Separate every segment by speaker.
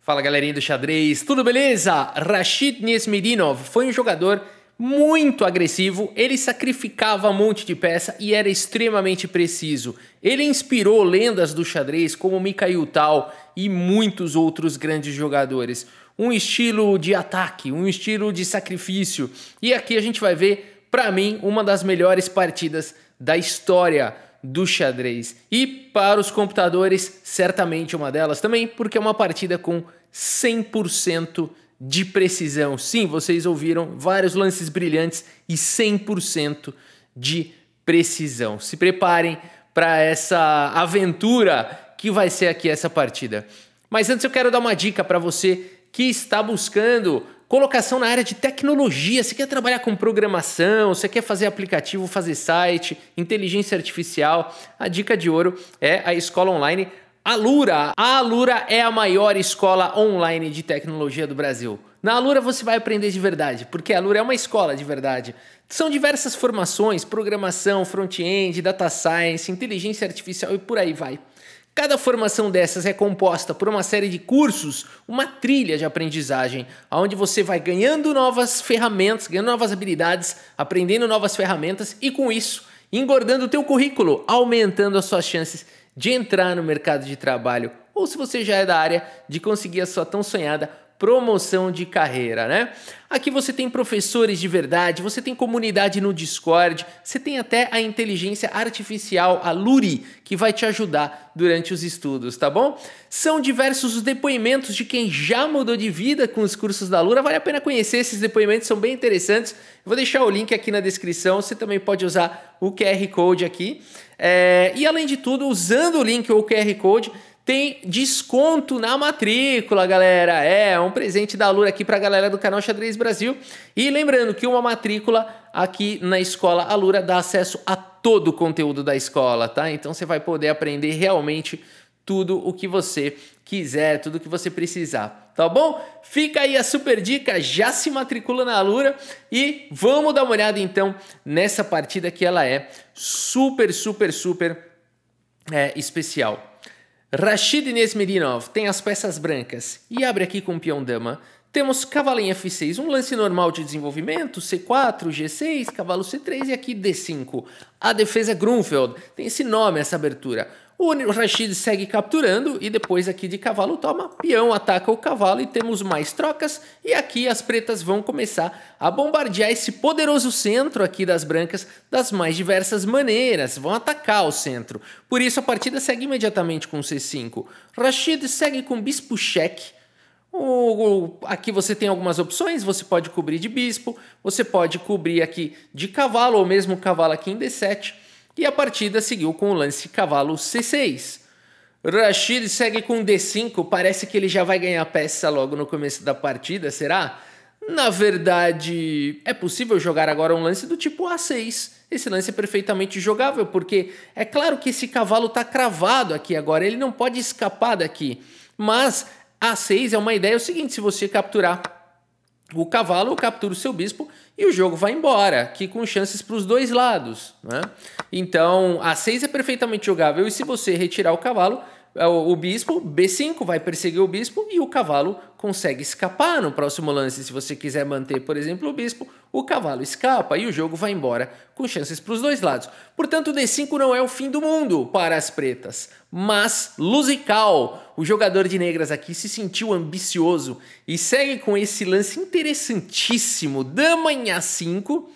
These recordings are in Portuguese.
Speaker 1: Fala galerinha do xadrez, tudo beleza? Rashid Nesmirinov foi um jogador muito agressivo, ele sacrificava um monte de peça e era extremamente preciso. Ele inspirou lendas do xadrez como Mikhail Tal e muitos outros grandes jogadores. Um estilo de ataque, um estilo de sacrifício. E aqui a gente vai ver, para mim, uma das melhores partidas da história do xadrez. E para os computadores, certamente uma delas também, porque é uma partida com 100% de precisão. Sim, vocês ouviram vários lances brilhantes e 100% de precisão. Se preparem para essa aventura que vai ser aqui essa partida. Mas antes eu quero dar uma dica para você que está buscando Colocação na área de tecnologia. Você quer trabalhar com programação, você quer fazer aplicativo, fazer site, inteligência artificial. A dica de ouro é a escola online Alura. A Alura é a maior escola online de tecnologia do Brasil. Na Alura você vai aprender de verdade, porque a Alura é uma escola de verdade. São diversas formações, programação, front-end, data science, inteligência artificial e por aí vai. Cada formação dessas é composta por uma série de cursos, uma trilha de aprendizagem, onde você vai ganhando novas ferramentas, ganhando novas habilidades, aprendendo novas ferramentas e com isso engordando o teu currículo, aumentando as suas chances de entrar no mercado de trabalho ou se você já é da área de conseguir a sua tão sonhada promoção de carreira, né? Aqui você tem professores de verdade, você tem comunidade no Discord, você tem até a inteligência artificial, a Luri, que vai te ajudar durante os estudos, tá bom? São diversos os depoimentos de quem já mudou de vida com os cursos da Lura, vale a pena conhecer esses depoimentos, são bem interessantes. Vou deixar o link aqui na descrição, você também pode usar o QR Code aqui. É... E além de tudo, usando o link ou o QR Code, tem desconto na matrícula, galera. É, um presente da Alura aqui para a galera do canal Xadrez Brasil. E lembrando que uma matrícula aqui na escola Alura dá acesso a todo o conteúdo da escola, tá? Então você vai poder aprender realmente tudo o que você quiser, tudo o que você precisar, tá bom? Fica aí a super dica, já se matricula na Alura e vamos dar uma olhada então nessa partida que ela é super, super, super é, especial. Rashid Nesmirinov tem as peças brancas e abre aqui com o peão dama, temos cavalo em F6, um lance normal de desenvolvimento, C4, G6, cavalo C3 e aqui D5. A defesa é Grunfeld, tem esse nome essa abertura. O Rashid segue capturando e depois aqui de cavalo toma, peão ataca o cavalo e temos mais trocas. E aqui as pretas vão começar a bombardear esse poderoso centro aqui das brancas das mais diversas maneiras. Vão atacar o centro. Por isso a partida segue imediatamente com C5. Rashid segue com bispo cheque o, aqui você tem algumas opções, você pode cobrir de bispo, você pode cobrir aqui de cavalo ou mesmo cavalo aqui em D7 e a partida seguiu com o lance cavalo C6. Rashid segue com D5, parece que ele já vai ganhar peça logo no começo da partida, será? Na verdade, é possível jogar agora um lance do tipo A6. Esse lance é perfeitamente jogável, porque é claro que esse cavalo está cravado aqui agora, ele não pode escapar daqui. Mas a6 é uma ideia é o seguinte: se você capturar o cavalo, captura o seu bispo e o jogo vai embora, que com chances para os dois lados. Né? Então, A6 é perfeitamente jogável e se você retirar o cavalo, é, o bispo, B5 vai perseguir o bispo e o cavalo consegue escapar no próximo lance. Se você quiser manter, por exemplo, o bispo, o cavalo escapa e o jogo vai embora com chances para os dois lados. Portanto, D5 não é o fim do mundo para as pretas, mas Lusical, o jogador de negras aqui, se sentiu ambicioso e segue com esse lance interessantíssimo, dama em A5.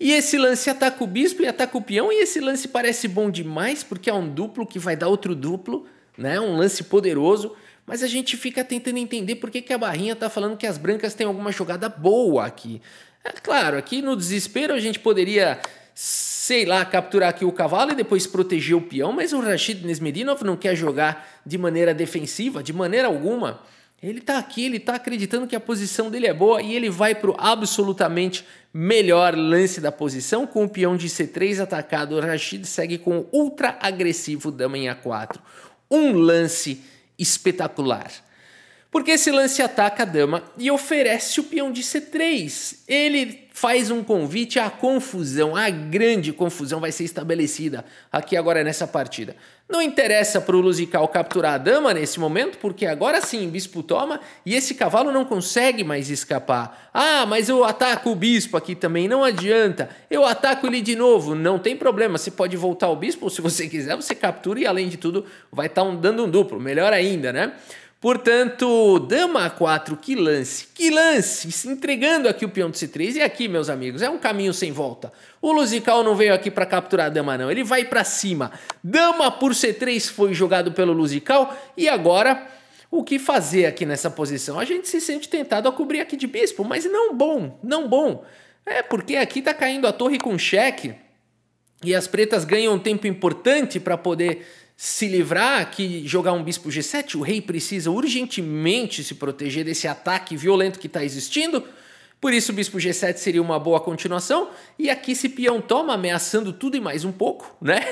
Speaker 1: E esse lance ataca o bispo e ataca o peão, e esse lance parece bom demais porque é um duplo que vai dar outro duplo né? Um lance poderoso, mas a gente fica tentando entender por que, que a barrinha está falando que as brancas têm alguma jogada boa aqui. É claro, aqui no desespero a gente poderia, sei lá, capturar aqui o cavalo e depois proteger o peão, mas o Rashid Nesmedinov não quer jogar de maneira defensiva, de maneira alguma. Ele está aqui, ele está acreditando que a posição dele é boa e ele vai para o absolutamente melhor lance da posição com o peão de C3 atacado. O Rashid segue com o ultra agressivo dama em A4 um lance espetacular. Porque esse lance ataca a dama e oferece o peão de C3. Ele faz um convite à confusão, a grande confusão vai ser estabelecida aqui agora nessa partida. Não interessa para o Lusical capturar a dama nesse momento, porque agora sim, o bispo toma e esse cavalo não consegue mais escapar. Ah, mas eu ataco o bispo aqui também, não adianta. Eu ataco ele de novo, não tem problema. Você pode voltar o bispo, se você quiser, você captura e além de tudo vai estar tá dando um duplo, melhor ainda, né? Portanto, dama A4, que lance, que lance, se entregando aqui o peão de C3. E aqui, meus amigos, é um caminho sem volta. O Lusical não veio aqui para capturar a dama, não. Ele vai para cima. Dama por C3 foi jogado pelo Lusical. E agora, o que fazer aqui nessa posição? A gente se sente tentado a cobrir aqui de bispo, mas não bom, não bom. É, porque aqui está caindo a torre com cheque. E as pretas ganham um tempo importante para poder se livrar que jogar um bispo G7, o rei precisa urgentemente se proteger desse ataque violento que está existindo. Por isso, o bispo G7 seria uma boa continuação. E aqui, se peão toma ameaçando tudo e mais um pouco, né?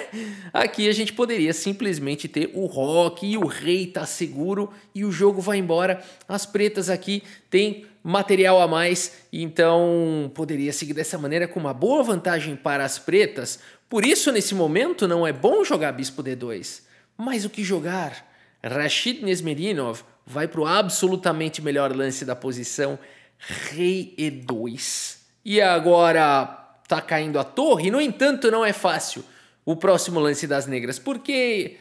Speaker 1: Aqui a gente poderia simplesmente ter o rock e o rei tá seguro e o jogo vai embora. As pretas aqui têm material a mais, então poderia seguir dessa maneira com uma boa vantagem para as pretas, por isso, nesse momento, não é bom jogar bispo D2. Mas o que jogar? Rashid Nesmerinov vai para o absolutamente melhor lance da posição, rei E2. E agora está caindo a torre, no entanto, não é fácil o próximo lance das negras, porque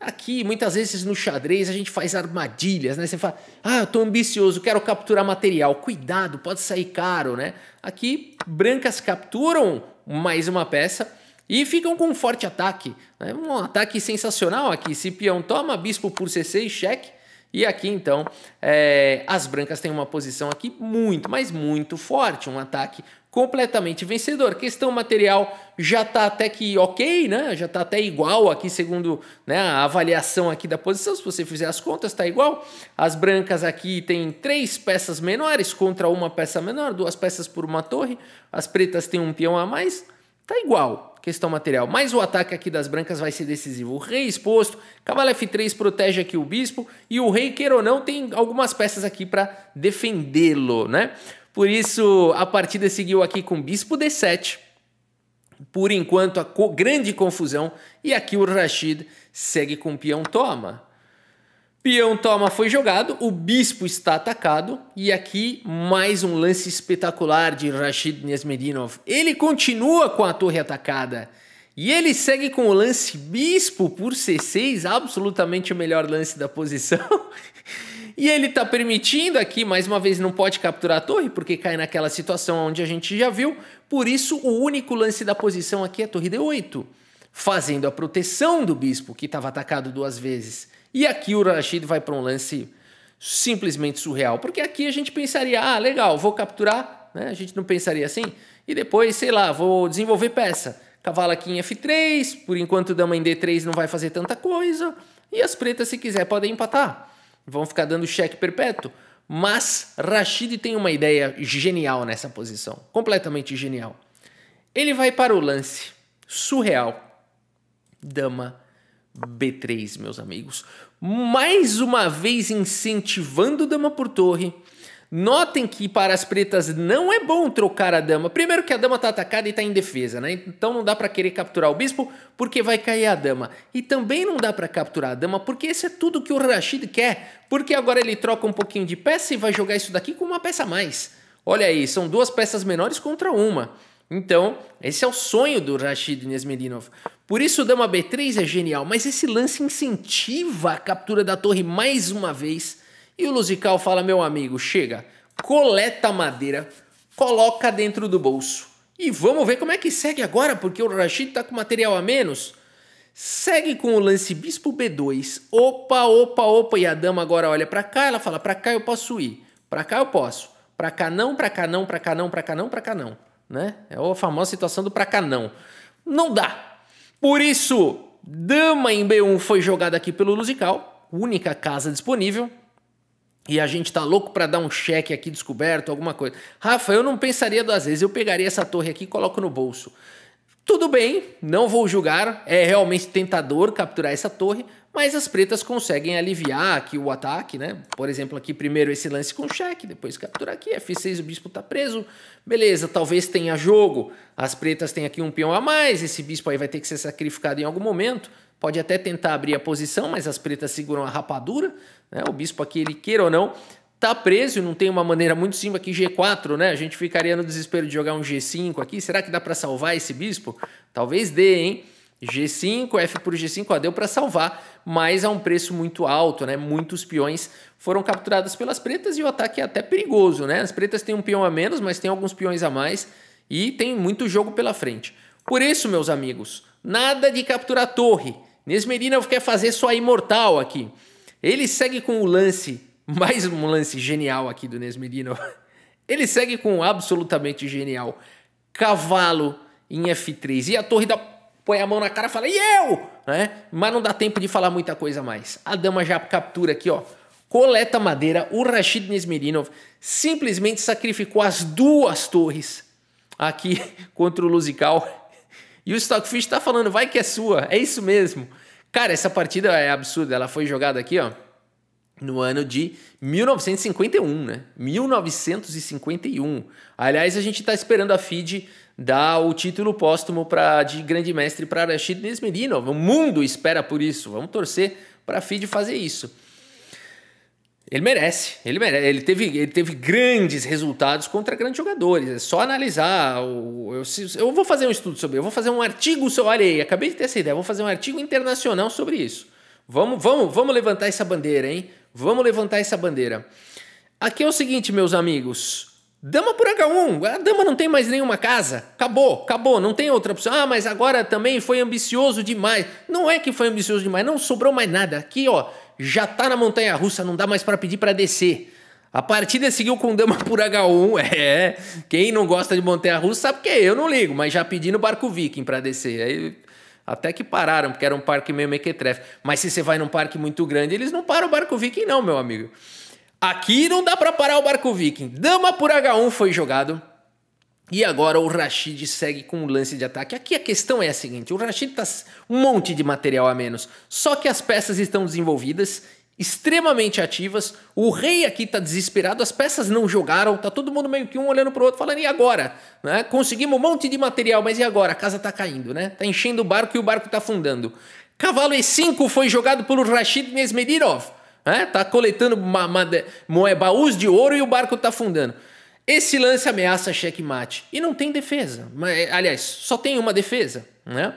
Speaker 1: Aqui, muitas vezes no xadrez, a gente faz armadilhas, né? Você fala, ah, eu tô ambicioso, quero capturar material. Cuidado, pode sair caro, né? Aqui, brancas capturam mais uma peça e ficam com um forte ataque. Né? Um ataque sensacional aqui. Se peão toma, bispo por C6, cheque. E aqui então, é, as brancas têm uma posição aqui muito, mas muito forte, um ataque completamente vencedor. Questão material já está até que ok, né? Já está até igual aqui segundo né, a avaliação aqui da posição. Se você fizer as contas, está igual. As brancas aqui têm três peças menores contra uma peça menor, duas peças por uma torre. As pretas têm um peão a mais tá igual, questão material. Mas o ataque aqui das brancas vai ser decisivo. O rei exposto, cavalo f3 protege aqui o bispo e o rei, queira ou não, tem algumas peças aqui para defendê-lo, né? Por isso, a partida seguiu aqui com bispo d7. Por enquanto, a grande confusão. E aqui o Rashid segue com o peão toma. Peão toma foi jogado, o bispo está atacado e aqui mais um lance espetacular de Rashid Nesmedinov. Ele continua com a torre atacada e ele segue com o lance bispo por C6, absolutamente o melhor lance da posição. e ele está permitindo aqui, mais uma vez, não pode capturar a torre, porque cai naquela situação onde a gente já viu. Por isso, o único lance da posição aqui é a torre D8 fazendo a proteção do bispo, que estava atacado duas vezes. E aqui o Rashid vai para um lance simplesmente surreal, porque aqui a gente pensaria, ah, legal, vou capturar, né? a gente não pensaria assim, e depois, sei lá, vou desenvolver peça. Cavalo aqui em F3, por enquanto dama em D3 não vai fazer tanta coisa, e as pretas, se quiser, podem empatar. Vão ficar dando cheque perpétuo. Mas Rashid tem uma ideia genial nessa posição, completamente genial. Ele vai para o lance surreal dama B3, meus amigos. Mais uma vez incentivando dama por torre. Notem que para as pretas não é bom trocar a dama. Primeiro que a dama está atacada e está defesa né? Então não dá para querer capturar o bispo porque vai cair a dama. E também não dá para capturar a dama porque esse é tudo que o Rashid quer. Porque agora ele troca um pouquinho de peça e vai jogar isso daqui com uma peça a mais. Olha aí, são duas peças menores contra uma. Então, esse é o sonho do Rashid Nesmedinov. Por isso o dama B3 é genial, mas esse lance incentiva a captura da torre mais uma vez. E o Lusical fala: meu amigo, chega, coleta a madeira, coloca dentro do bolso. E vamos ver como é que segue agora, porque o Rashid está com material a menos. Segue com o lance bispo B2. Opa, opa, opa. E a dama agora olha para cá, ela fala: para cá eu posso ir. Para cá eu posso. Para cá não, para cá não, para cá não, para cá não, para cá não né? É a famosa situação do pra não. Não dá. Por isso, dama em B1 foi jogada aqui pelo Lusical, única casa disponível. E a gente tá louco para dar um cheque aqui descoberto, alguma coisa. Rafa, eu não pensaria duas vezes, eu pegaria essa torre aqui e coloco no bolso. Tudo bem, não vou julgar, é realmente tentador capturar essa torre, mas as pretas conseguem aliviar aqui o ataque, né? Por exemplo, aqui primeiro esse lance com cheque, depois captura aqui, é F6 o bispo tá preso, beleza, talvez tenha jogo, as pretas têm aqui um peão a mais, esse bispo aí vai ter que ser sacrificado em algum momento, pode até tentar abrir a posição, mas as pretas seguram a rapadura, né? O bispo aqui, ele queira ou não, tá preso, não tem uma maneira muito simples aqui G4, né? A gente ficaria no desespero de jogar um G5 aqui. Será que dá para salvar esse bispo? Talvez dê, hein? G5, F por G5, ó, deu para salvar, mas a é um preço muito alto, né? Muitos peões foram capturados pelas pretas e o ataque é até perigoso, né? As pretas têm um peão a menos, mas tem alguns peões a mais e tem muito jogo pela frente. Por isso, meus amigos, nada de capturar torre. Nesmerinov quer fazer sua imortal aqui. Ele segue com o lance, mais um lance genial aqui do Nesmerinov. Ele segue com absolutamente genial. Cavalo em F3 e a torre da põe a mão na cara e fala, e eu? Né? Mas não dá tempo de falar muita coisa mais. A dama já captura aqui, ó. Coleta madeira, o Rashid Nesmirinov simplesmente sacrificou as duas torres aqui contra o Lusical. E o Stockfish tá falando, vai que é sua, é isso mesmo. Cara, essa partida é absurda, ela foi jogada aqui, ó, no ano de 1951, né? 1951. Aliás, a gente tá esperando a feed dá o título póstumo pra, de grande mestre para Rashid Nesmedinov. O mundo espera por isso. Vamos torcer para Fid fazer isso. Ele merece, ele merece. Ele teve, ele teve grandes resultados contra grandes jogadores. É só analisar. O, eu, eu vou fazer um estudo sobre. Eu vou fazer um artigo sobre. Olha aí, acabei de ter essa ideia. Vou fazer um artigo internacional sobre isso. Vamos, vamos, vamos levantar essa bandeira, hein? Vamos levantar essa bandeira. Aqui é o seguinte, meus amigos. Dama por H1, a dama não tem mais nenhuma casa. Acabou, acabou, não tem outra opção. Ah, mas agora também foi ambicioso demais. Não é que foi ambicioso demais, não sobrou mais nada. Aqui, ó, já tá na montanha russa, não dá mais para pedir para descer. A partida seguiu com dama por H1, é. Quem não gosta de montanha russa sabe que eu não ligo, mas já pedi no barco viking para descer. Aí até que pararam, porque era um parque meio mequetrefe. Mas se você vai num parque muito grande, eles não param o barco viking não, meu amigo. Aqui não dá para parar o barco viking. Dama por H1 foi jogado. E agora o Rashid segue com um lance de ataque. Aqui a questão é a seguinte: o Rashid tá um monte de material a menos, só que as peças estão desenvolvidas, extremamente ativas. O rei aqui tá desesperado, as peças não jogaram, tá todo mundo meio que um olhando pro outro, falando: e agora? Né? Conseguimos um monte de material, mas e agora? A casa tá caindo, né? Tá enchendo o barco e o barco tá afundando. Cavalo E5 foi jogado pelo Rashid Mesmedirov né? Tá coletando baús de ouro e o barco tá afundando. Esse lance ameaça checkmate. E não tem defesa. Mas, é, aliás, só tem uma defesa, né?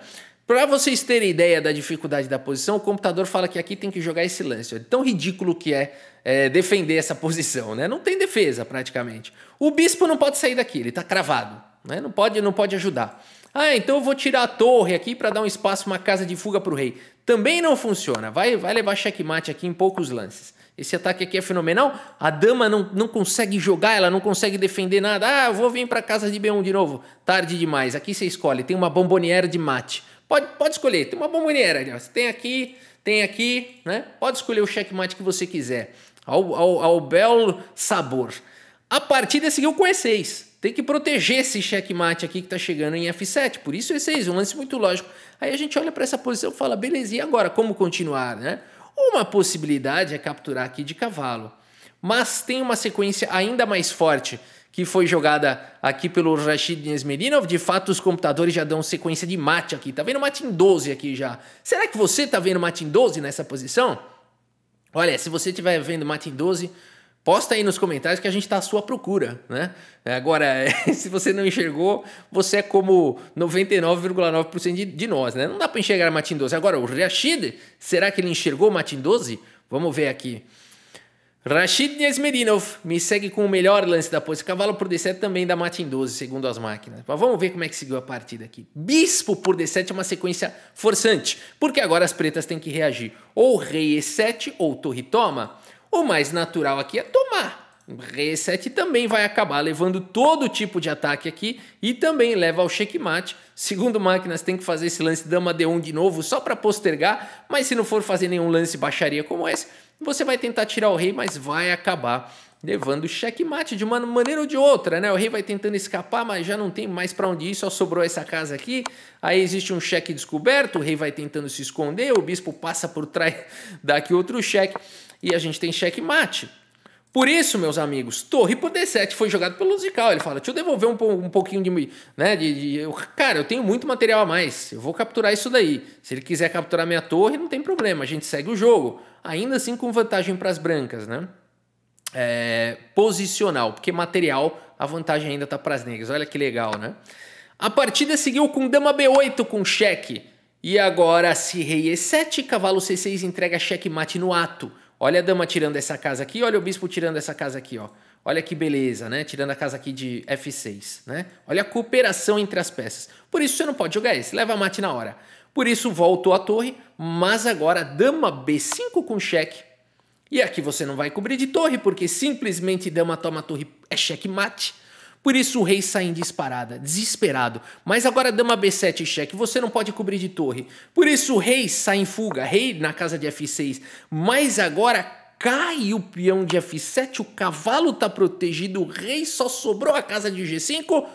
Speaker 1: Para vocês terem ideia da dificuldade da posição, o computador fala que aqui tem que jogar esse lance. É tão ridículo que é, é, defender essa posição, né? Não tem defesa praticamente. O bispo não pode sair daqui, ele está cravado, né? Não pode, não pode ajudar. Ah, então eu vou tirar a torre aqui para dar um espaço, uma casa de fuga para o rei. Também não funciona. Vai, vai levar checkmate aqui em poucos lances. Esse ataque aqui é fenomenal. A dama não, não consegue jogar, ela não consegue defender nada. Ah, eu vou vir para casa de B1 de novo. Tarde demais. Aqui você escolhe. Tem uma bomboniera de mate. Pode, pode escolher. Tem uma bomboniera Você tem aqui, tem aqui, né? Pode escolher o checkmate que você quiser. Ao, ao, ao belo sabor. A partida seguiu com E6 tem que proteger esse checkmate aqui que está chegando em F7. Por isso esse é um lance muito lógico. Aí a gente olha para essa posição e fala, beleza, e agora como continuar, né? Uma possibilidade é capturar aqui de cavalo. Mas tem uma sequência ainda mais forte que foi jogada aqui pelo Rashid Nesmerinov. De fato, os computadores já dão sequência de mate aqui. Tá vendo mate em 12 aqui já. Será que você tá vendo mate em 12 nessa posição? Olha, se você estiver vendo mate em 12, Posta aí nos comentários que a gente está à sua procura, né? É, agora, é, se você não enxergou, você é como 99,9% de, de, nós, né? Não dá para enxergar Matin 12. Agora, o Rashid, será que ele enxergou Matin 12? Vamos ver aqui. Rashid Nesmerinov me segue com o melhor lance da posse, Cavalo por D7 também da Matin 12, segundo as máquinas. Mas vamos ver como é que seguiu a partida aqui. Bispo por D7 é uma sequência forçante, porque agora as pretas têm que reagir. Ou rei E7 ou torre toma. O mais natural aqui é tomar. Reset também vai acabar levando todo tipo de ataque aqui e também leva ao checkmate. Segundo Máquinas, tem que fazer esse lance dama D1 de novo só para postergar, mas se não for fazer nenhum lance baixaria como esse, você vai tentar tirar o rei, mas vai acabar levando checkmate de uma maneira ou de outra, né? O rei vai tentando escapar, mas já não tem mais para onde ir, só sobrou essa casa aqui. Aí existe um cheque descoberto, o rei vai tentando se esconder, o bispo passa por trás, daqui outro cheque e a gente tem checkmate. Por isso, meus amigos, torre por D7 foi jogado pelo Zical. Ele fala: deixa eu devolver um, um pouquinho de. Né, de, de eu, cara, eu tenho muito material a mais. Eu vou capturar isso daí. Se ele quiser capturar minha torre, não tem problema. A gente segue o jogo. Ainda assim com vantagem para as brancas, né? É, posicional, porque material a vantagem ainda está para as negras. Olha que legal, né? A partida seguiu com dama B8 com cheque. E agora se rei E7, cavalo C6 entrega cheque mate no ato. Olha a dama tirando essa casa aqui, olha o bispo tirando essa casa aqui, ó. Olha que beleza, né? Tirando a casa aqui de F6, né? Olha a cooperação entre as peças. Por isso você não pode jogar esse, leva mate na hora. Por isso voltou a torre, mas agora dama B5 com cheque. E aqui você não vai cobrir de torre, porque simplesmente dama toma torre é xeque-mate. Por isso o rei sai em disparada, desesperado. Mas agora dama B7 cheque, você não pode cobrir de torre. Por isso o rei sai em fuga, rei na casa de F6. Mas agora cai o peão de F7, o cavalo está protegido, o rei só sobrou a casa de G5.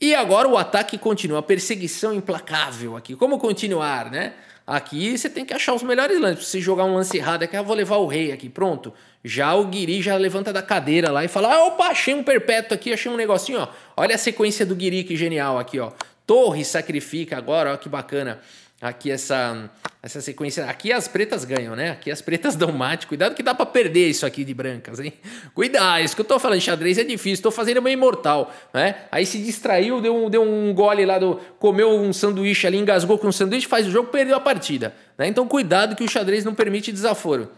Speaker 1: E agora o ataque continua, a perseguição implacável aqui. Como continuar, né? Aqui você tem que achar os melhores lances. Se jogar um lance errado, é que eu vou levar o rei aqui, pronto. Já o Guiri já levanta da cadeira lá e fala: ah, opa, achei um perpétuo aqui, achei um negocinho, ó. Olha a sequência do Guiri, que genial aqui, ó. Torre sacrifica agora, ó, que bacana aqui essa, essa sequência. Aqui as pretas ganham, né? Aqui as pretas dão mate. Cuidado que dá para perder isso aqui de brancas, hein? Cuidado, isso que eu tô falando, xadrez é difícil. Tô fazendo uma imortal, né? Aí se distraiu, deu um, deu um gole lá do. Comeu um sanduíche ali, engasgou com um sanduíche, faz o jogo, perdeu a partida. Né? Então cuidado que o xadrez não permite desaforo.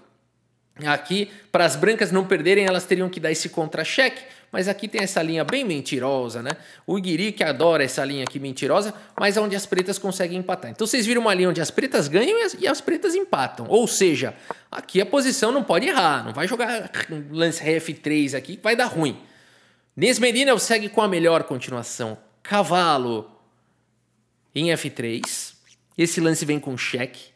Speaker 1: Aqui, para as brancas não perderem, elas teriam que dar esse contra-cheque. Mas aqui tem essa linha bem mentirosa, né? O Guiri que adora essa linha aqui mentirosa, mas é onde as pretas conseguem empatar. Então vocês viram uma linha onde as pretas ganham e as, e as pretas empatam. Ou seja, aqui a posição não pode errar, não vai jogar lance F3 aqui que vai dar ruim. Nesmerina segue com a melhor continuação. Cavalo em F3. Esse lance vem com cheque.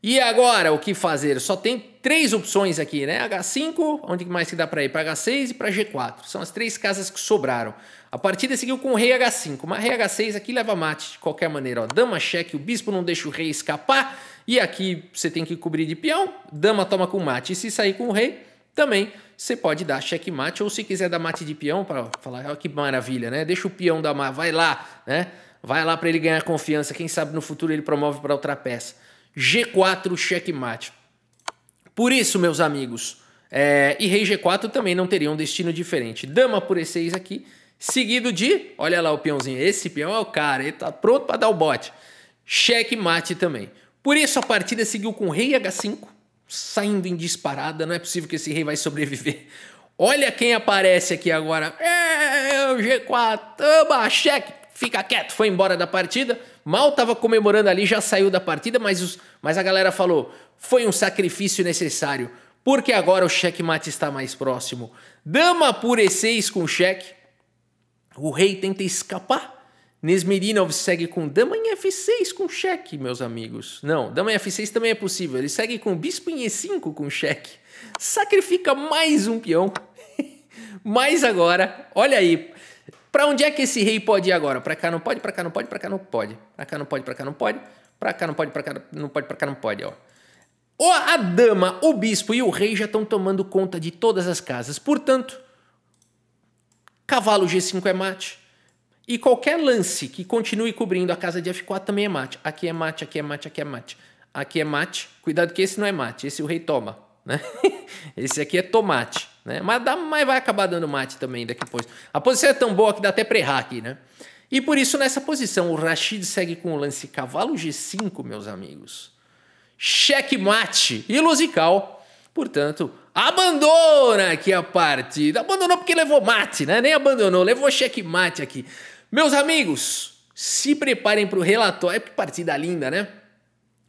Speaker 1: E agora, o que fazer? Só tem três opções aqui, né? H5, onde mais que dá para ir? Para H6 e para G4. São as três casas que sobraram. A partida seguiu com o rei H5, mas rei H6 aqui leva mate de qualquer maneira. Ó. Dama cheque, o bispo não deixa o rei escapar. E aqui você tem que cobrir de peão, dama toma com mate. E se sair com o rei, também você pode dar cheque mate ou se quiser dar mate de peão para falar, olha que maravilha, né? Deixa o peão dar mate, vai lá, né? Vai lá para ele ganhar confiança, quem sabe no futuro ele promove para outra peça. G4 checkmate. Por isso, meus amigos, é, e rei G4 também não teria um destino diferente. Dama por E6 aqui, seguido de, olha lá o peãozinho, esse peão é o cara, ele tá pronto para dar o bote. Checkmate também. Por isso a partida seguiu com rei H5, saindo em disparada, não é possível que esse rei vai sobreviver. Olha quem aparece aqui agora. É, é, é o G4, toma, cheque, fica quieto, foi embora da partida. Mal estava comemorando ali, já saiu da partida, mas, os, mas a galera falou: foi um sacrifício necessário, porque agora o checkmate está mais próximo. Dama por E6 com cheque. O rei tenta escapar. Nesmerinov segue com dama em F6 com cheque, meus amigos. Não, dama em F6 também é possível. Ele segue com bispo em E5 com cheque. Sacrifica mais um peão. Mas agora, olha aí, para onde é que esse rei pode ir agora? Para cá não pode, para cá não pode, para cá não pode. Para cá não pode, para cá não pode. Para cá não pode, para cá não pode, para cá não pode, ó. a dama, o bispo e o rei já estão tomando conta de todas as casas. Portanto, cavalo G5 é mate. E qualquer lance que continue cobrindo a casa de F4 também é mate. Aqui é mate, aqui é mate, aqui é mate. Aqui é mate. Cuidado que esse não é mate, esse o rei toma. Né? esse aqui é tomate. Né? Mas, dá, mas vai acabar dando mate também daqui a pouco. A posição é tão boa que dá até pra errar aqui, né? E por isso, nessa posição, o Rashid segue com o lance cavalo G5, meus amigos. Xeque-mate e Lusical, portanto, abandona aqui a partida. Abandonou porque levou mate, né? Nem abandonou, levou xeque-mate aqui. Meus amigos, se preparem para o relatório. Que partida linda, né?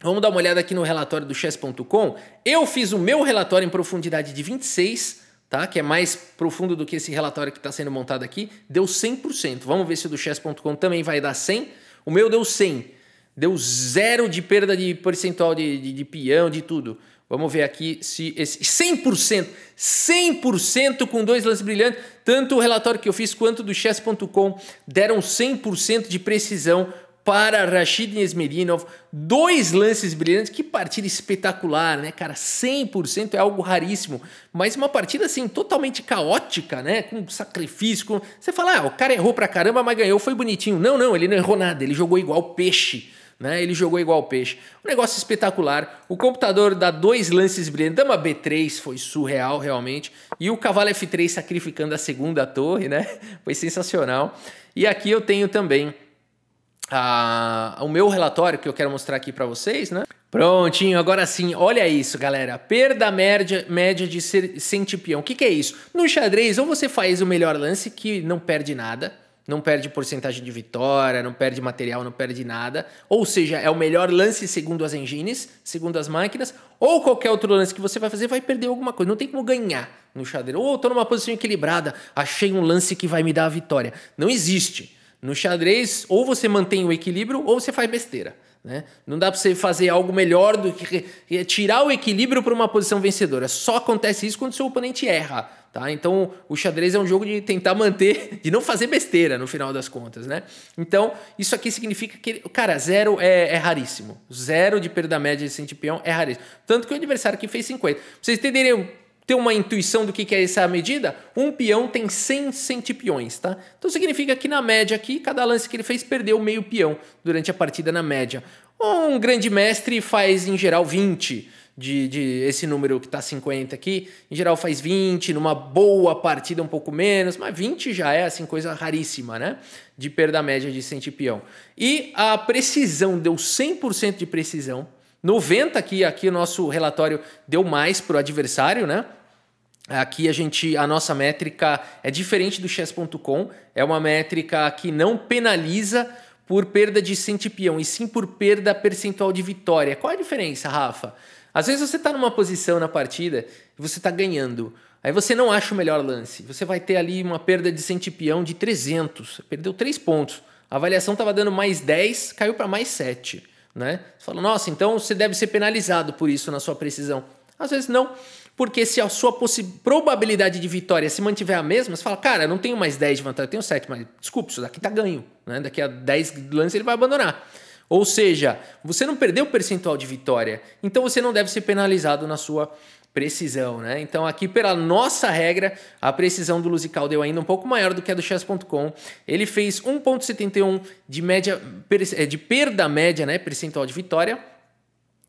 Speaker 1: Vamos dar uma olhada aqui no relatório do chess.com. Eu fiz o meu relatório em profundidade de 26 tá? que é mais profundo do que esse relatório que está sendo montado aqui, deu 100%. Vamos ver se o do chess.com também vai dar 100%. O meu deu 100%. Deu zero de perda de percentual de, de, de peão, de tudo. Vamos ver aqui se esse 100%, 100% com dois lances brilhantes, tanto o relatório que eu fiz quanto do chess.com deram 100% de precisão para Rashid Nesmerinov. Dois lances brilhantes, que partida espetacular, né, cara? 100% é algo raríssimo, mas uma partida assim totalmente caótica, né? Com sacrifício. Com... Você fala, ah, o cara errou pra caramba, mas ganhou, foi bonitinho. Não, não, ele não errou nada, ele jogou igual peixe. Né? Ele jogou igual peixe. Um negócio espetacular. O computador dá dois lances brilhantes. Dama B3 foi surreal, realmente. E o cavalo F3 sacrificando a segunda torre, né? Foi sensacional. E aqui eu tenho também ah, o meu relatório que eu quero mostrar aqui para vocês, né? Prontinho, agora sim, olha isso, galera. Perda média, média de ser, O que, que é isso? No xadrez, ou você faz o melhor lance, que não perde nada, não perde porcentagem de vitória, não perde material, não perde nada. Ou seja, é o melhor lance segundo as engines, segundo as máquinas, ou qualquer outro lance que você vai fazer vai perder alguma coisa. Não tem como ganhar no xadrez. Ou oh, tô numa posição equilibrada, achei um lance que vai me dar a vitória. Não existe. No xadrez, ou você mantém o equilíbrio ou você faz besteira. Né? Não dá para você fazer algo melhor do que tirar o equilíbrio para uma posição vencedora. Só acontece isso quando seu oponente erra. Tá? Então, o xadrez é um jogo de tentar manter, de não fazer besteira no final das contas. Né? Então, isso aqui significa que, cara, zero é, é raríssimo. Zero de perda média de centipão é raríssimo. Tanto que o adversário aqui fez 50. Pra vocês entenderem ter uma intuição do que, é essa medida, um peão tem 100 centipiões, tá? Então significa que na média aqui, cada lance que ele fez perdeu meio peão durante a partida na média. Um grande mestre faz em geral 20 de, de esse número que está 50 aqui, em geral faz 20, numa boa partida um pouco menos, mas 20 já é assim coisa raríssima, né? De perda média de centipião. E a precisão deu 100% de precisão. 90 aqui, aqui o nosso relatório deu mais pro adversário, né? Aqui a gente, a nossa métrica é diferente do chess.com, é uma métrica que não penaliza por perda de centipião, e sim por perda percentual de vitória. Qual a diferença, Rafa? Às vezes você está numa posição na partida e você está ganhando. Aí você não acha o melhor lance. Você vai ter ali uma perda de centipião de 300. Você perdeu 3 pontos. A avaliação estava dando mais 10, caiu para mais 7. Né? Você fala, nossa, então você deve ser penalizado por isso na sua precisão. Às vezes não. Porque se a sua probabilidade de vitória se mantiver a mesma, você fala, cara, eu não tenho mais 10 de vantagem, eu tenho 7, mas desculpa, isso daqui tá ganho. Né? Daqui a 10 lances ele vai abandonar. Ou seja, você não perdeu o percentual de vitória, então você não deve ser penalizado na sua precisão, né? Então aqui pela nossa regra, a precisão do Lusical deu ainda um pouco maior do que a do chess.com. Ele fez 1.71 de média eh, de perda média, né, percentual de vitória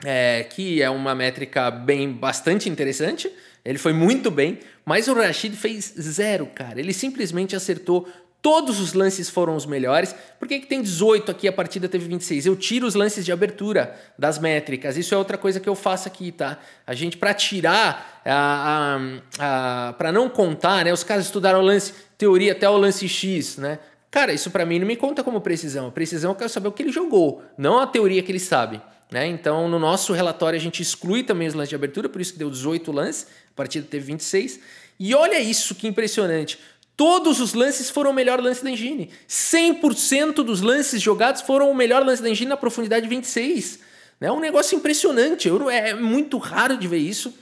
Speaker 1: é, que é uma métrica bem bastante interessante. Ele foi muito bem, mas o Rashid fez zero, cara. Ele simplesmente acertou. Todos os lances foram os melhores. Por que, que tem 18 aqui? A partida teve 26. Eu tiro os lances de abertura das métricas. Isso é outra coisa que eu faço aqui, tá? A gente, para tirar, a, a, a para não contar, né? Os caras estudaram o lance teoria até o lance X, né? Cara, isso para mim não me conta como precisão. A precisão é eu quero saber o que ele jogou, não a teoria que ele sabe. Né? Então, no nosso relatório, a gente exclui também os lances de abertura, por isso que deu 18 lances, a partida teve 26. E olha isso que impressionante. Todos os lances foram o melhor lance da Engine. 100% dos lances jogados foram o melhor lance da Engine na profundidade 26. É um negócio impressionante. Eu, é, é muito raro de ver isso.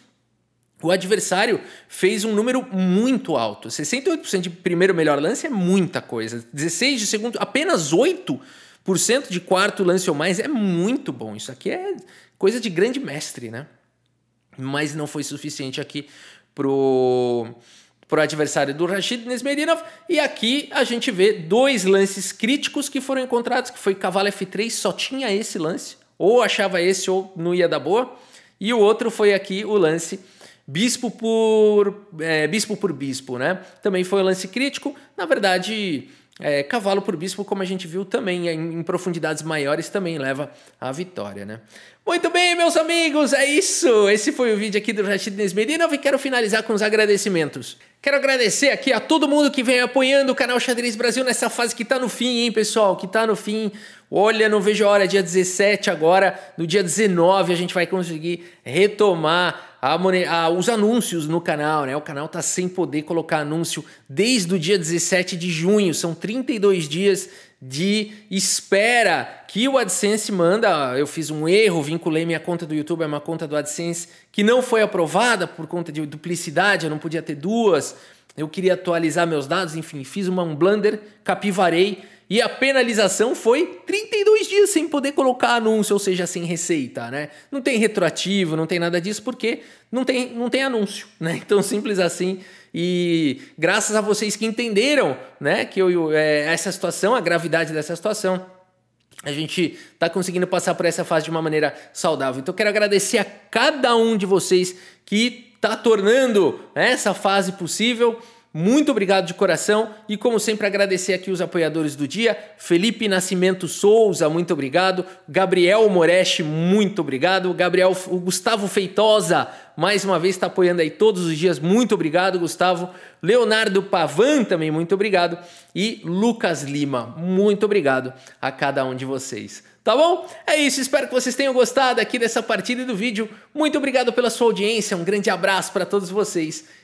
Speaker 1: O adversário fez um número muito alto. 68% de primeiro melhor lance é muita coisa. 16 de segundo, apenas 8 cento de quarto lance ou mais é muito bom. Isso aqui é coisa de grande mestre, né? Mas não foi suficiente aqui pro pro adversário do Rashid Nesmerinov E aqui a gente vê dois lances críticos que foram encontrados, que foi cavalo F3, só tinha esse lance, ou achava esse ou não ia dar boa. E o outro foi aqui o lance bispo por é, bispo por bispo, né? Também foi um lance crítico. Na verdade, é, cavalo por bispo, como a gente viu também, em, em profundidades maiores, também leva à vitória, né? Muito bem, meus amigos, é isso. Esse foi o vídeo aqui do Rashid Nesmedinov e quero finalizar com os agradecimentos. Quero agradecer aqui a todo mundo que vem apoiando o canal Xadrez Brasil nessa fase que tá no fim, hein, pessoal? Que tá no fim. Olha, não vejo a hora, dia 17 agora, no dia 19 a gente vai conseguir retomar a, a, os anúncios no canal, né? O canal tá sem poder colocar anúncio desde o dia 17 de junho. São 32 dias de espera que o AdSense manda. Eu fiz um erro, vinculei minha conta do YouTube a uma conta do AdSense que não foi aprovada por conta de duplicidade, eu não podia ter duas. Eu queria atualizar meus dados, enfim, fiz uma, um blunder, capivarei e a penalização foi 32 dias sem poder colocar anúncio, ou seja, sem receita, né? Não tem retroativo, não tem nada disso, porque não tem, não tem anúncio, né? Então, simples assim. E graças a vocês que entenderam, né, que eu, é, essa situação, a gravidade dessa situação, a gente está conseguindo passar por essa fase de uma maneira saudável. Então, quero agradecer a cada um de vocês que está tornando essa fase possível. Muito obrigado de coração e, como sempre, agradecer aqui os apoiadores do dia: Felipe Nascimento Souza, muito obrigado. Gabriel Moreschi, muito obrigado. Gabriel, o Gustavo Feitosa, mais uma vez está apoiando aí todos os dias, muito obrigado, Gustavo. Leonardo Pavan, também muito obrigado. E Lucas Lima, muito obrigado a cada um de vocês. Tá bom? É isso, espero que vocês tenham gostado aqui dessa partida e do vídeo. Muito obrigado pela sua audiência, um grande abraço para todos vocês